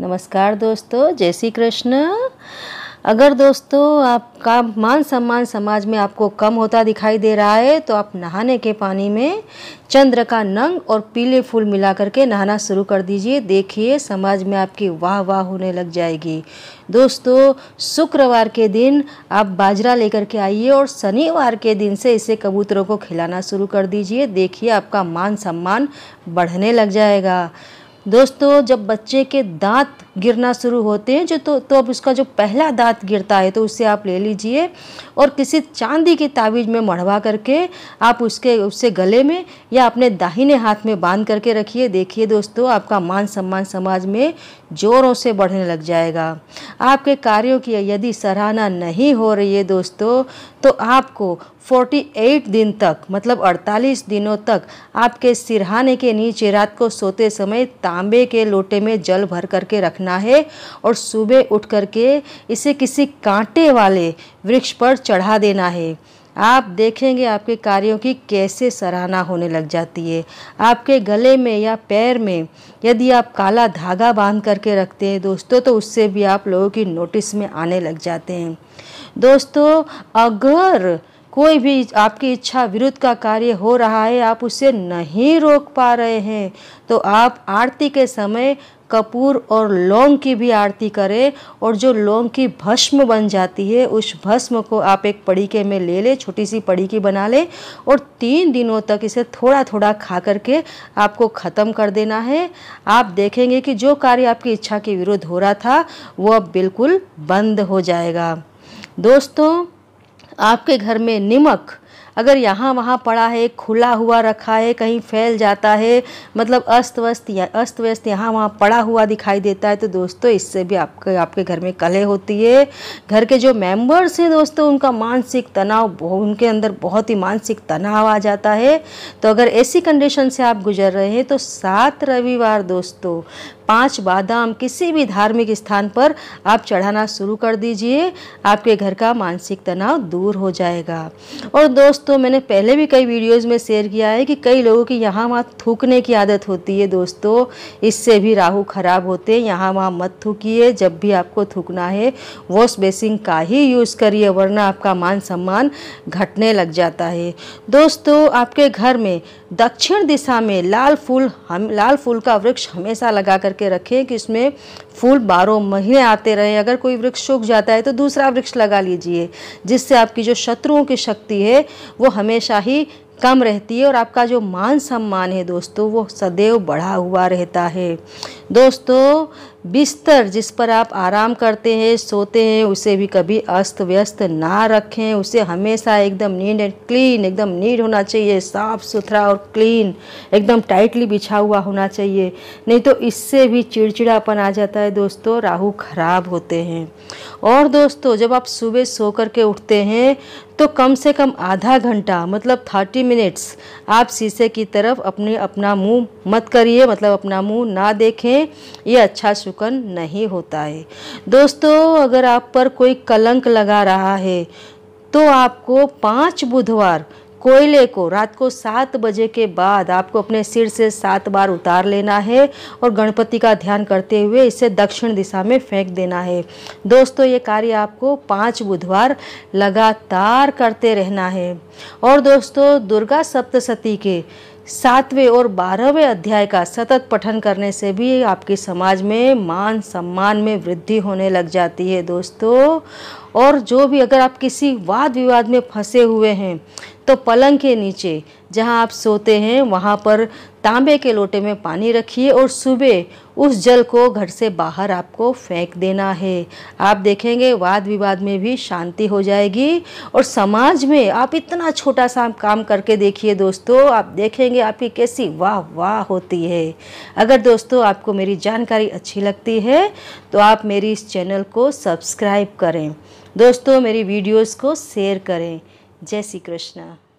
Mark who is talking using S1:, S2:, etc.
S1: नमस्कार दोस्तों जय श्री कृष्ण अगर दोस्तों आपका मान सम्मान समाज में आपको कम होता दिखाई दे रहा है तो आप नहाने के पानी में चंद्र का नंग और पीले फूल मिला करके नहाना शुरू कर दीजिए देखिए समाज में आपकी वाह वाह होने लग जाएगी दोस्तों शुक्रवार के दिन आप बाजरा लेकर के आइए और शनिवार के दिन से इसे कबूतरों को खिलाना शुरू कर दीजिए देखिए आपका मान सम्मान बढ़ने लग जाएगा दोस्तों जब बच्चे के दांत गिरना शुरू होते हैं जो तो तो अब उसका जो पहला दांत गिरता है तो उससे आप ले लीजिए और किसी चांदी की ताबीज में मढ़वा करके आप उसके उससे गले में या अपने दाहिने हाथ में बांध करके रखिए देखिए दोस्तों आपका मान सम्मान समाज में जोरों से बढ़ने लग जाएगा आपके कार्यों की यदि सराहना नहीं हो रही है दोस्तों तो आपको 48 दिन तक मतलब 48 दिनों तक आपके सिरहाने के नीचे रात को सोते समय तांबे के लोटे में जल भर करके रखना है और सुबह उठ करके इसे किसी कांटे वाले वृक्ष पर चढ़ा देना है आप देखेंगे आपके कार्यों की कैसे सराहना होने लग जाती है आपके गले में या पैर में यदि आप काला धागा बांध करके रखते हैं दोस्तों तो उससे भी आप लोगों की नोटिस में आने लग जाते हैं दोस्तों अगर कोई भी आपकी इच्छा विरुद्ध का कार्य हो रहा है आप उसे नहीं रोक पा रहे हैं तो आप आरती के समय कपूर और लौंग की भी आरती करें और जो लौंग की भस्म बन जाती है उस भस्म को आप एक पड़ीके में ले लें छोटी सी पड़ीकी बना लें और तीन दिनों तक इसे थोड़ा थोड़ा खा करके आपको ख़त्म कर देना है आप देखेंगे कि जो कार्य आपकी इच्छा के विरुद्ध हो रहा था वो अब बिल्कुल बंद हो जाएगा दोस्तों आपके घर में नमक अगर यहाँ वहाँ पड़ा है खुला हुआ रखा है कहीं फैल जाता है मतलब अस्त व्यस्त या अस्त व्यस्त यहाँ वहाँ पड़ा हुआ दिखाई देता है तो दोस्तों इससे भी आपके आपके घर में कले होती है घर के जो मेंबर्स हैं दोस्तों उनका मानसिक तनाव उनके अंदर बहुत ही मानसिक तनाव आ जाता है तो अगर ऐसी कंडीशन से आप गुजर रहे हैं तो सात रविवार दोस्तों पांच बादाम किसी भी धार्मिक स्थान पर आप चढ़ाना शुरू कर दीजिए आपके घर का मानसिक तनाव दूर हो जाएगा और दोस्तों मैंने पहले भी कई वीडियोज़ में शेयर किया है कि कई लोगों की यहाँ वहाँ थूकने की आदत होती है दोस्तों इससे भी राहु खराब होते हैं यहाँ वहाँ मत थूकिए जब भी आपको थूकना है वॉश बेसिन का ही यूज़ करिए वरना आपका मान सम्मान घटने लग जाता है दोस्तों आपके घर में दक्षिण दिशा में लाल फूल हम लाल फूल का वृक्ष हमेशा लगा करके रखें कि इसमें फूल बारह महीने आते रहें अगर कोई वृक्ष सूख जाता है तो दूसरा वृक्ष लगा लीजिए जिससे आपकी जो शत्रुओं की शक्ति है वो हमेशा ही कम रहती है और आपका जो मान सम्मान है दोस्तों वो सदैव बढ़ा हुआ रहता है दोस्तों बिस्तर जिस पर आप आराम करते हैं सोते हैं उसे भी कभी अस्त व्यस्त ना रखें उसे हमेशा एकदम नीट एंड क्लीन एकदम नीट होना चाहिए साफ़ सुथरा और क्लीन एकदम टाइटली बिछा हुआ होना चाहिए नहीं तो इससे भी चिड़चिड़ापन आ जाता है दोस्तों राहु ख़राब होते हैं और दोस्तों जब आप सुबह सो कर के उठते हैं तो कम से कम आधा घंटा मतलब थर्टी मिनट्स आप शीशे की तरफ अपने अपना मुंह मत करिए मतलब अपना मुंह ना देखें ये अच्छा शुकन नहीं होता है दोस्तों अगर आप पर कोई कलंक लगा रहा है तो आपको पाँच बुधवार कोयले को रात को सात बजे के बाद आपको अपने सिर से सात बार उतार लेना है और गणपति का ध्यान करते हुए इसे दक्षिण दिशा में फेंक देना है दोस्तों ये कार्य आपको पाँच बुधवार लगातार करते रहना है और दोस्तों दुर्गा सप्तशती के सातवें और बारहवें अध्याय का सतत पठन करने से भी आपके समाज में मान सम्मान में वृद्धि होने लग जाती है दोस्तों और जो भी अगर आप किसी वाद विवाद में फंसे हुए हैं तो पलंग के नीचे जहां आप सोते हैं वहां पर तांबे के लोटे में पानी रखिए और सुबह उस जल को घर से बाहर आपको फेंक देना है आप देखेंगे वाद विवाद में भी शांति हो जाएगी और समाज में आप इतना छोटा सा काम करके देखिए दोस्तों आप देखेंगे आपकी कैसी वाह वाह होती है अगर दोस्तों आपको मेरी जानकारी अच्छी लगती है तो आप मेरी इस चैनल को सब्सक्राइब करें दोस्तों मेरी वीडियोज़ को शेयर करें जय श्री कृष्णा